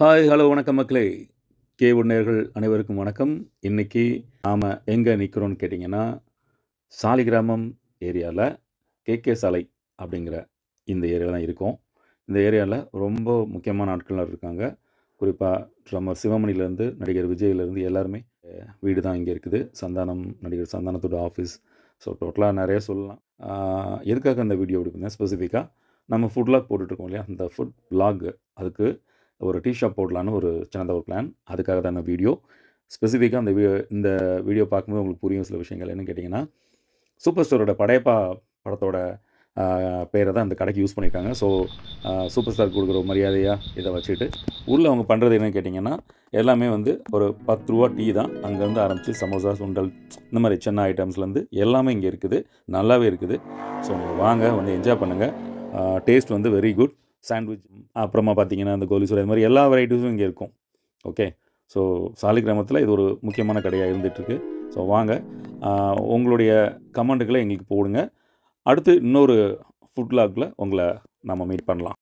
hi hello வணக்கம் மக்களே K உடனேர்கள் அனைவருக்கும் வணக்கம் இன்றைக்கி நாம் எங்கே நிற்கிறோன்னு கேட்டிங்கன்னா சாலிகிராமம் ஏரியாவில் கேகே சாலை அப்படிங்கிற இந்த ஏரியாவில் தான் இருக்கோம் இந்த ஏரியாவில் ரொம்ப முக்கியமான ஆட்கள்லாம் இருக்காங்க குறிப்பாக ட்ரம்மர் சிவமணிலேருந்து நடிகர் விஜயிலேருந்து எல்லாருமே வீடு தான் இங்கே இருக்குது சந்தானம் நடிகர் சந்தானத்தோட ஆஃபீஸ் ஸோ டோட்டலாக நிறைய சொல்லலாம் எதுக்காக அந்த வீடியோ எடுக்குங்க ஸ்பெசிஃபிக்காக நம்ம ஃபுட் போட்டுட்ருக்கோம் இல்லையா அந்த ஃபுட் பிளாக் அதுக்கு ஒரு டீ ஷாப் போடலான்னு ஒரு சின்னதாக ஒரு பிளான் அதுக்காக தான் அந்த வீடியோ ஸ்பெசிஃபிக்காக அந்த வீடியோ இந்த வீடியோ பார்க்கும்போது உங்களுக்கு புரியும் சில விஷயங்கள் என்னென்னு கேட்டிங்கன்னா சூப்பர் ஸ்டாரோட படையப்பா படத்தோட பேரை தான் அந்த கடைக்கு யூஸ் பண்ணியிருக்காங்க ஸோ சூப்பர் ஸ்டார் கொடுக்குற மரியாதையாக இதை வச்சுட்டு உள்ளே அவங்க பண்ணுறது என்னன்னு கேட்டிங்கன்னா எல்லாமே வந்து ஒரு பத்து ரூபா டீ தான் அங்கேருந்து ஆரம்பித்து சமோசா சுண்டல் இந்த மாதிரி சின்ன ஐட்டம்ஸ்லேருந்து எல்லாமே இங்கே இருக்குது நல்லாவே இருக்குது ஸோ வாங்க வந்து என்ஜாய் பண்ணுங்கள் டேஸ்ட் வந்து வெரி குட் சாண்ட்விச் அப்புறமா பார்த்தீங்கன்னா அந்த கோலிசூரா இது மாதிரி எல்லா வெரைட்டிஸும் இங்கே இருக்கும் ஓகே ஸோ சாலிகிராமத்தில் இது ஒரு முக்கியமான கடையாக இருந்துகிட்ருக்கு ஸோ வாங்க உங்களுடைய கமெண்ட்டுகளை எங்களுக்கு போடுங்க அடுத்து இன்னொரு ஃபுட் லாக்கில் உங்களை நம்ம மீட் பண்ணலாம்